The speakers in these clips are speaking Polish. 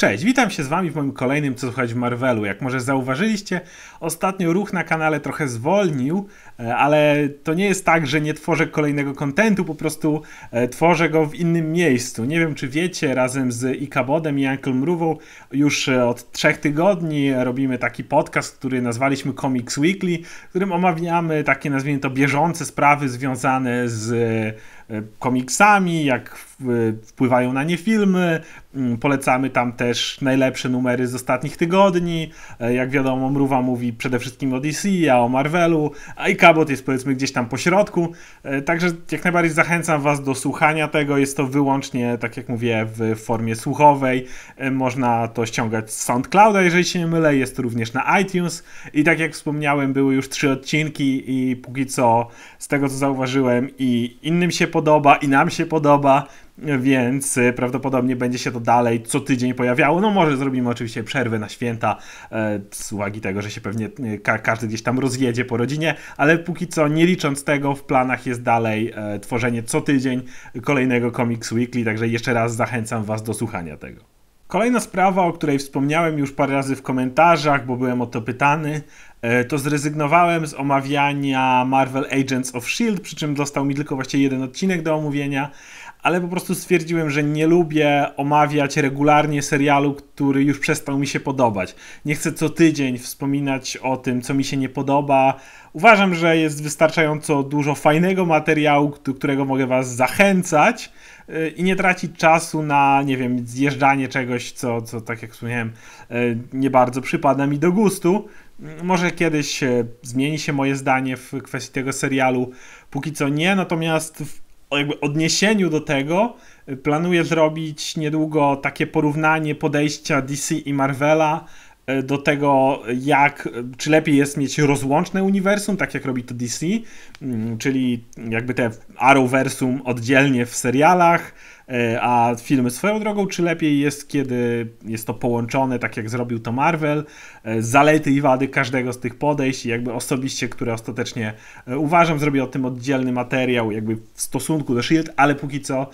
Cześć, witam się z wami w moim kolejnym Co słuchać w Marvelu. Jak może zauważyliście, ostatnio ruch na kanale trochę zwolnił, e, ale to nie jest tak, że nie tworzę kolejnego kontentu, po prostu e, tworzę go w innym miejscu. Nie wiem, czy wiecie, razem z Ikabodem i Uncle Mrówą już e, od trzech tygodni robimy taki podcast, który nazwaliśmy Comics Weekly, w którym omawiamy takie, nazwijmy to, bieżące sprawy związane z Y, komiksami, jak y, wpływają na nie filmy. Mm, polecamy tam też najlepsze numery z ostatnich tygodni. E, jak wiadomo, Mruwa mówi przede wszystkim o DC, a o Marvelu, a i Cabot jest powiedzmy gdzieś tam po środku. E, także jak najbardziej zachęcam Was do słuchania tego. Jest to wyłącznie, tak jak mówię, w formie słuchowej. E, można to ściągać z SoundClouda, jeżeli się nie mylę. Jest to również na iTunes. I tak jak wspomniałem, były już trzy odcinki i póki co z tego co zauważyłem i innym się podoba, podoba i nam się podoba, więc y, prawdopodobnie będzie się to dalej co tydzień pojawiało. No może zrobimy oczywiście przerwę na święta e, z uwagi tego, że się pewnie y, każdy gdzieś tam rozjedzie po rodzinie, ale póki co nie licząc tego w planach jest dalej e, tworzenie co tydzień kolejnego Comics Weekly, także jeszcze raz zachęcam Was do słuchania tego. Kolejna sprawa, o której wspomniałem już parę razy w komentarzach, bo byłem o to pytany, e, to zrezygnowałem z omawiania Marvel Agents of Shield, przy czym dostał mi tylko właśnie jeden odcinek do omówienia, ale po prostu stwierdziłem, że nie lubię omawiać regularnie serialu, który już przestał mi się podobać. Nie chcę co tydzień wspominać o tym, co mi się nie podoba. Uważam, że jest wystarczająco dużo fajnego materiału, do którego mogę Was zachęcać Y, i nie tracić czasu na, nie wiem, zjeżdżanie czegoś, co, co tak jak wspomniałem, y, nie bardzo przypada mi do gustu. Mm, może kiedyś y, zmieni się moje zdanie w kwestii tego serialu, póki co nie, natomiast w jakby odniesieniu do tego planuję zrobić niedługo takie porównanie podejścia DC i Marvela E, do tego, jak, czy lepiej jest mieć rozłączne uniwersum, tak jak robi to DC, mm, czyli jakby te Arrowversum oddzielnie w serialach, E, a filmy swoją drogą, czy lepiej jest, kiedy jest to połączone, tak jak zrobił to Marvel, e, zalety i wady każdego z tych podejść, jakby osobiście, które ostatecznie e, uważam, zrobię o tym oddzielny materiał, jakby w stosunku do Shield, ale póki co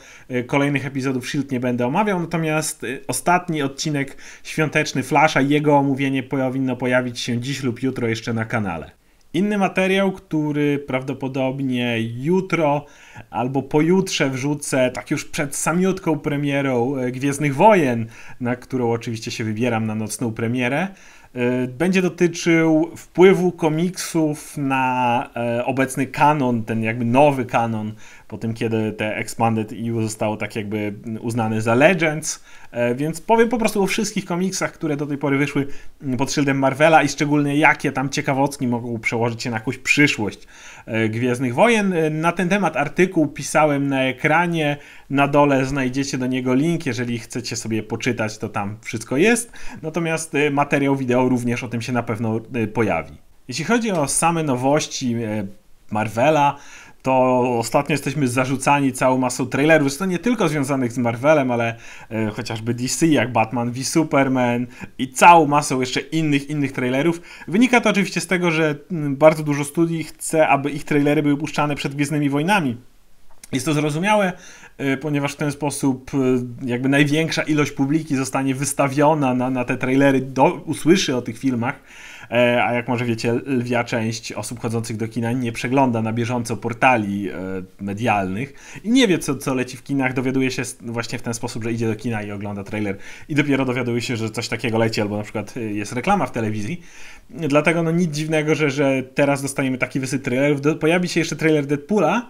kolejnych epizodów Shield nie będę omawiał, natomiast ostatni odcinek świąteczny Flasha, jego omówienie powinno pojawić się dziś lub jutro jeszcze na kanale inny materiał, który prawdopodobnie jutro albo pojutrze wrzucę, tak już przed samiutką premierą e, Gwiezdnych Wojen, na którą oczywiście się wybieram na nocną premierę. E, będzie dotyczył wpływu komiksów na e, obecny kanon, ten jakby nowy kanon po tym kiedy te Expanded EU zostało tak jakby uznane za Legends, e, więc powiem po prostu o wszystkich komiksach, które do tej pory wyszły mm, pod szyldem Marvela i szczególnie jakie tam ciekawostki mogą przełożyć się na jakąś przyszłość e, Gwiezdnych Wojen. E, na ten temat artykuł pisałem na ekranie, na dole znajdziecie do niego link, jeżeli chcecie sobie poczytać, to tam wszystko jest, natomiast materiał wideo również o tym się na pewno pojawi. Jeśli chodzi o same nowości Marvela, to ostatnio jesteśmy zarzucani całą masą trailerów, zresztą nie tylko związanych z Marvelem, ale e, chociażby DC, jak Batman v Superman i całą masą jeszcze innych, innych trailerów. Wynika to oczywiście z tego, że m, mm, bardzo dużo studii chce, aby ich trailery były puszczane przed Gwiezdnymi Wojnami. Jest to zrozumiałe, e, ponieważ w ten sposób e, jakby największa ilość publiki zostanie wystawiona na, na te trailery, do, usłyszy o tych filmach. E, a jak może wiecie, lwia część osób chodzących do kina nie przegląda na bieżąco portali e, medialnych i nie wie, co, co leci w kinach, dowiaduje się właśnie w ten sposób, że idzie do kina i ogląda trailer i dopiero dowiaduje się, że coś takiego leci, albo na przykład e, jest reklama w telewizji. Dlatego no nic dziwnego, że, że teraz dostaniemy taki wysyp trailer. Pojawi się jeszcze trailer Deadpoola,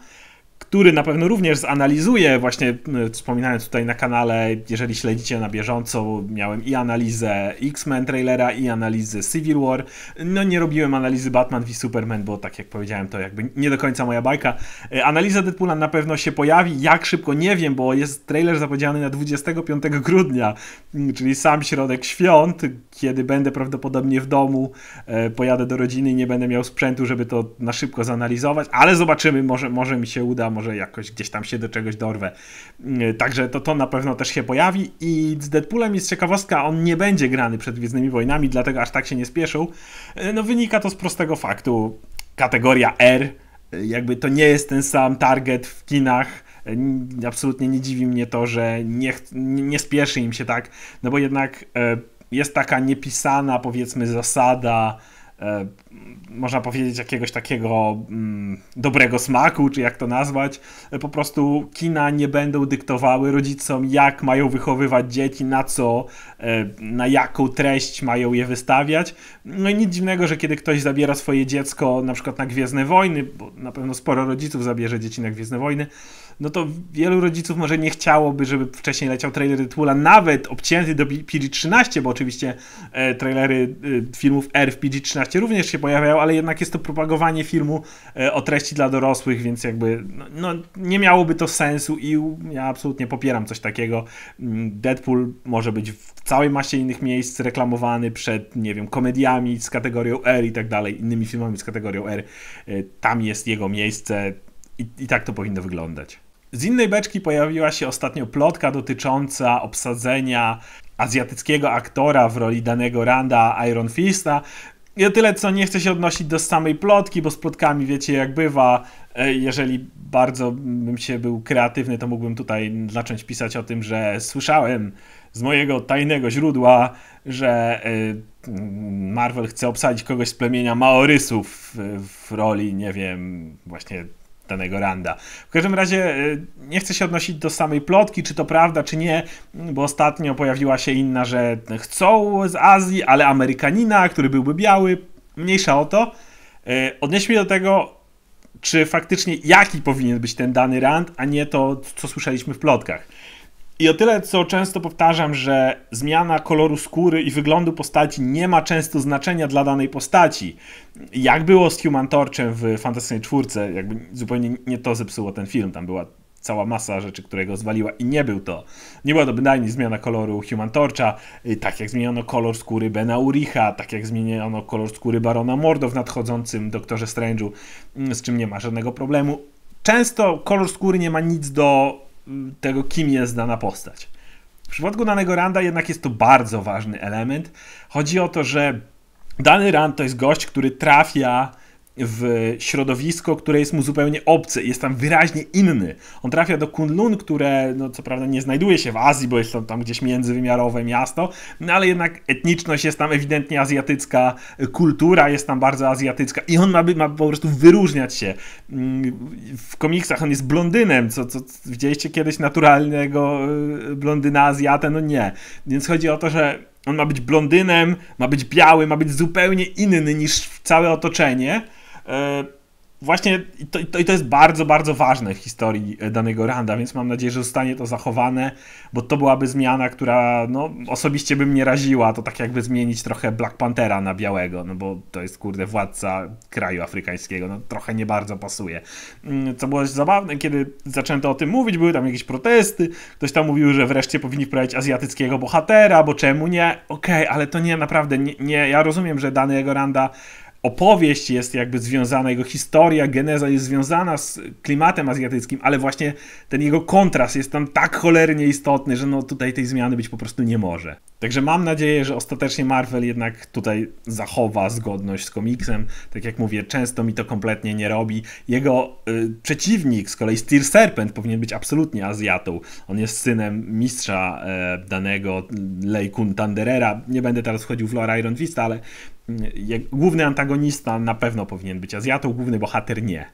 który na pewno również zanalizuje, właśnie wspominałem tutaj na kanale, jeżeli śledzicie na bieżąco, miałem i analizę X-Men trailera, i analizę Civil War. No nie robiłem analizy Batman v Superman, bo tak jak powiedziałem, to jakby nie do końca moja bajka. E, analiza Deadpoola na pewno się pojawi, jak szybko nie wiem, bo jest trailer zapowiedziany na 25 grudnia, czyli sam środek świąt, kiedy będę prawdopodobnie w domu, e, pojadę do rodziny i nie będę miał sprzętu, żeby to na szybko zanalizować, ale zobaczymy, może, może mi się uda uda, może jakoś gdzieś tam się do czegoś dorwę. Mm, także to, to na pewno też się pojawi i z Deadpoolem jest ciekawostka, on nie będzie grany przed Gwiezdnymi Wojnami, dlatego aż tak się nie spieszył. E, no wynika to z prostego faktu. Kategoria R, e, jakby to nie jest ten sam target w kinach, e, absolutnie nie dziwi mnie to, że nie, nie spieszy im się tak, no bo jednak jest taka niepisana, powiedzmy, zasada E, można powiedzieć, jakiegoś takiego mm, dobrego smaku, czy jak to nazwać. E, po prostu kina nie będą dyktowały rodzicom, jak mają wychowywać dzieci, na co, e, na jaką treść mają je wystawiać. No i nic dziwnego, że kiedy ktoś zabiera swoje dziecko na przykład na Gwiezdne Wojny, bo na pewno sporo rodziców zabierze dzieci na Gwiezdne Wojny, no to wielu rodziców może nie chciałoby, żeby wcześniej leciał trailer Deadpoola, nawet obcięty do PG-13, bo oczywiście e, trailery e, filmów R w PG-13 również się pojawiają, ale jednak jest to propagowanie filmu e, o treści dla dorosłych, więc jakby no, no nie miałoby to sensu i ja absolutnie popieram coś takiego. Mm, Deadpool może być w całej masie innych miejsc reklamowany przed, nie wiem, komediami z kategorią R i tak dalej, innymi filmami z kategorią R. E, tam jest jego miejsce i, i tak to powinno wyglądać. Z innej beczki pojawiła się ostatnio plotka dotycząca obsadzenia azjatyckiego aktora w roli danego Randa Iron Fista, ja tyle, co nie chcę się odnosić do samej plotki, bo z plotkami wiecie jak bywa. E, jeżeli bardzo bym się był kreatywny, to mógłbym tutaj zacząć pisać o tym, że słyszałem z mojego tajnego źródła, że e, Marvel chce obsadzić kogoś z plemienia Maorysów w roli, nie wiem, właśnie danego Randa. W każdym razie y, nie chcę się odnosić do samej plotki, czy to prawda, czy nie, bo ostatnio pojawiła się inna, że chcą z Azji, ale Amerykanina, który byłby biały, mniejsza o to. Y, odnieśmy do tego, czy faktycznie jaki powinien być ten dany Rand, a nie to, co słyszeliśmy w plotkach. I o tyle, co często powtarzam, że zmiana koloru skóry i wyglądu postaci nie ma często znaczenia dla danej postaci. Jak było z Human Torchem w Fantastycznej Czwórce, jakby zupełnie nie to zepsuło ten film, tam była cała masa rzeczy, które go zwaliła i nie był to, nie była to bynajmniej zmiana koloru Human Torcha, y, tak jak zmieniono kolor skóry Bena Uricha, tak jak zmieniono kolor skóry Barona Mordo w nadchodzącym Doktorze Strange'u, y, z czym nie ma żadnego problemu. Często kolor skóry nie ma nic do tego, kim jest dana postać. W przypadku danego randa jednak jest to bardzo ważny element. Chodzi o to, że dany rand to jest gość, który trafia w środowisko, które jest mu zupełnie obce, jest tam wyraźnie inny. On trafia do Kunlun, które no, co prawda nie znajduje się w Azji, bo jest tam tam gdzieś międzywymiarowe miasto, no ale jednak etniczność jest tam ewidentnie azjatycka, kultura jest tam bardzo azjatycka i on ma, ma po prostu wyróżniać się. Mm, w komiksach on jest blondynem, co, co widzieliście kiedyś naturalnego y, blondyna azjaty, No nie. Więc chodzi o to, że on ma być blondynem, ma być biały, ma być zupełnie inny niż całe otoczenie. E, właśnie i to, i to jest bardzo, bardzo ważne w historii e, danego randa, więc mam nadzieję, że zostanie to zachowane, bo to byłaby zmiana, która no, osobiście by mnie raziła. To tak jakby zmienić trochę Black Panthera na białego, no bo to jest kurde władca kraju afrykańskiego, no trochę nie bardzo pasuje. Mm, co było zabawne, kiedy zaczęto o tym mówić, były tam jakieś protesty, ktoś tam mówił, że wreszcie powinni wprowadzić azjatyckiego bohatera, bo czemu nie? Okej, okay, ale to nie, naprawdę nie, nie. ja rozumiem, że danego randa opowieść jest jakby związana, jego historia, geneza jest związana z klimatem azjatyckim, ale właśnie ten jego kontrast jest tam tak cholernie istotny, że no tutaj tej zmiany być po prostu nie może. Także mam nadzieję, że ostatecznie Marvel jednak tutaj zachowa zgodność z komiksem. Tak jak mówię, często mi to kompletnie nie robi. Jego y, przeciwnik, z kolei Steel Serpent, powinien być absolutnie Azjatą. On jest synem mistrza y, danego Lejkun Tanderera. Nie będę teraz wchodził w lore Iron Fist, ale y, główny antagonista na pewno powinien być Azjatą, główny bohater nie.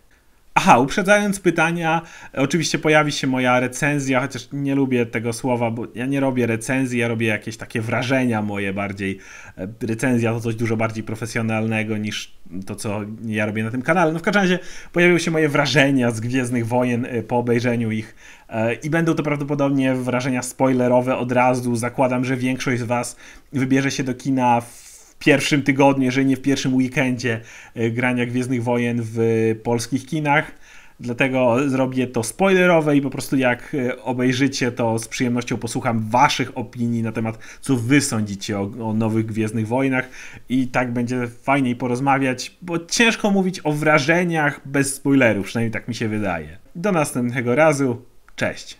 Aha, uprzedzając pytania, oczywiście pojawi się moja recenzja, chociaż nie lubię tego słowa, bo ja nie robię recenzji, ja robię jakieś takie wrażenia moje bardziej. E, recenzja to coś dużo bardziej profesjonalnego niż to, co ja robię na tym kanale. No w każdym razie pojawiły się moje wrażenia z Gwiezdnych Wojen e, po obejrzeniu ich e, i będą to prawdopodobnie wrażenia spoilerowe od razu. Zakładam, że większość z Was wybierze się do kina w pierwszym tygodniu, jeżeli nie w pierwszym weekendzie e, grania Gwiezdnych Wojen w polskich kinach. Dlatego zrobię to spoilerowe i po prostu jak e, obejrzycie, to z przyjemnością posłucham Waszych opinii na temat, co Wy sądzicie o, o, nowych Gwiezdnych Wojnach. I tak będzie fajniej porozmawiać, bo ciężko mówić o wrażeniach bez spoilerów, przynajmniej tak mi się wydaje. Do następnego razu, cześć!